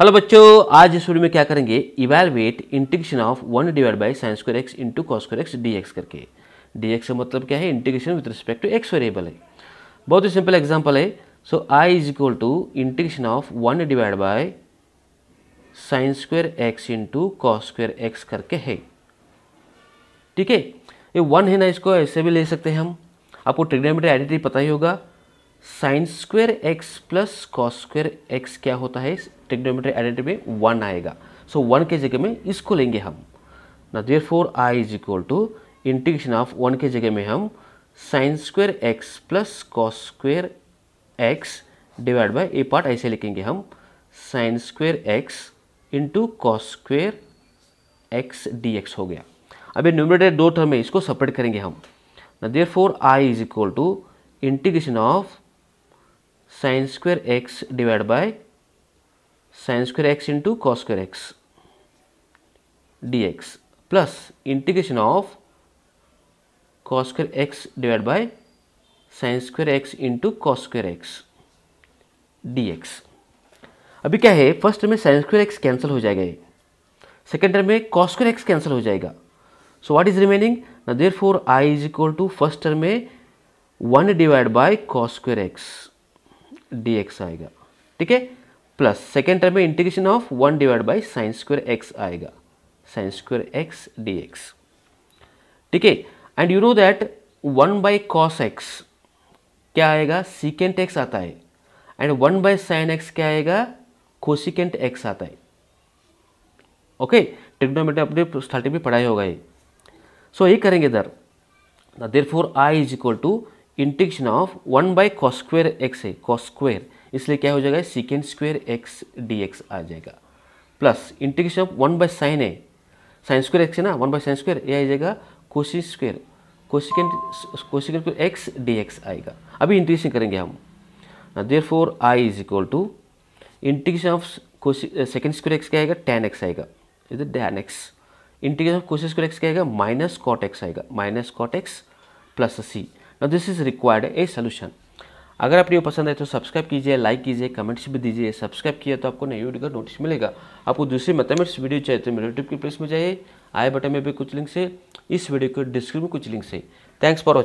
hello बच्चों आज इस वीडियो में क्या करेंगे evaluate integration of one divide by sine square x into cos x d x करके डी एक्स का मतलब क्या है integration with respect to x variable है बहुत ही सिंपल एग्जांपल है so I is equal to integration of one divide by sine square x into cos square x करके है ठीक है ये वन है ना इसको ऐसे भी ले सकते हैं हम आपको ट्रिग्नोमेट्री आइडेंटिटी पता ही होगा sine square x plus cos square x क्या होता है टेक्नोमीटर आइडेंटी में वन आएगा सो so, वन के जगह में इसको लेंगे हम ना therefore I is equal to integration of one के जगह में हम sine square x plus cos square x divide by a part ऐसे लिखेंगे हम sine square x into cos square x d x हो गया अब ये न्यूमिनेटर दो टर्म है इसको सेपरेट करेंगे हम ना therefore I is equal to integration of sine square x divide by sine square x into cos square x d x plus integration of cos square x divide by sine square x into cos square x d x अभी क्या है first term में sine square x cancel हो जाएगा ये second term में cos square x cancel हो जाएगा so what is remaining there four I is equal to first term में one divide by cos square x d x आएगा ठीक है प्लस सेकेंड टर्म में integration of one divide by sine square x आएगा sine square x d x ठीक है and you know that one by cos x क्या आएगा secant x आता है and one by sine x क्या आएगा कोसिकेंट एक्स आता है ओके ट्रिग्नोमेट्री अपने स्टार्टिंग में पढ़ाई होगा ये सो so, ये करेंगे इधर therefore I is equal to integration of one by cos square x है कॉस स्क्वेयर इसलिए क्या हो जाएगा secant square x d x आ जाएगा plus integration of one by sine a sine square x है ना one by sine square a आ जाएगा कोसी स्क्वेयर कोसिकेंट को एक्स डी एक्स आएगा अभी इंटीग्रेशन करेंगे हम therefore I is equal to integration of Kosi second square x क्या आएगा टेन एक्स आएगा इधर then x integration of cosec square x क्या आएगा माइनस कॉट एक्स आएगा minus cot x plus C ना this is required a solution अगर video पसंद है तो सब्सक्राइब कीजिए लाइक कीजिए कमेंट्स भी दीजिए सब्सक्राइब किया तो आपको नई वीडियो का नोटिस मिलेगा आपको दूसरी मैथमेटिक्स मतलब वीडियो चाहिए तो मेरे यूट्यूब की प्लेस में जाइए आई बटन में भी कुछ लिंक से इस वीडियो के डिस्क्रिप्शन में कुछ लिंक से थैंक्स फॉर वॉचिंग